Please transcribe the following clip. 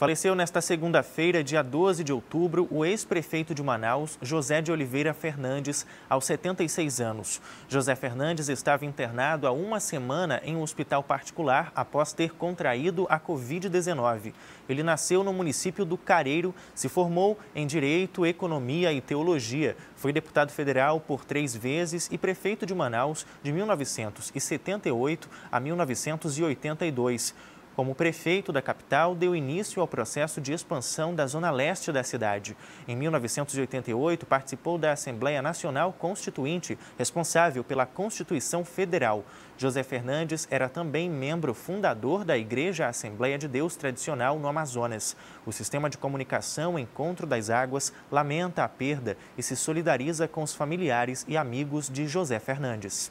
Faleceu nesta segunda-feira, dia 12 de outubro, o ex-prefeito de Manaus, José de Oliveira Fernandes, aos 76 anos. José Fernandes estava internado há uma semana em um hospital particular após ter contraído a Covid-19. Ele nasceu no município do Careiro, se formou em Direito, Economia e Teologia, foi deputado federal por três vezes e prefeito de Manaus de 1978 a 1982 como prefeito da capital, deu início ao processo de expansão da zona leste da cidade. Em 1988, participou da Assembleia Nacional Constituinte, responsável pela Constituição Federal. José Fernandes era também membro fundador da Igreja Assembleia de Deus Tradicional no Amazonas. O sistema de comunicação Encontro das Águas lamenta a perda e se solidariza com os familiares e amigos de José Fernandes.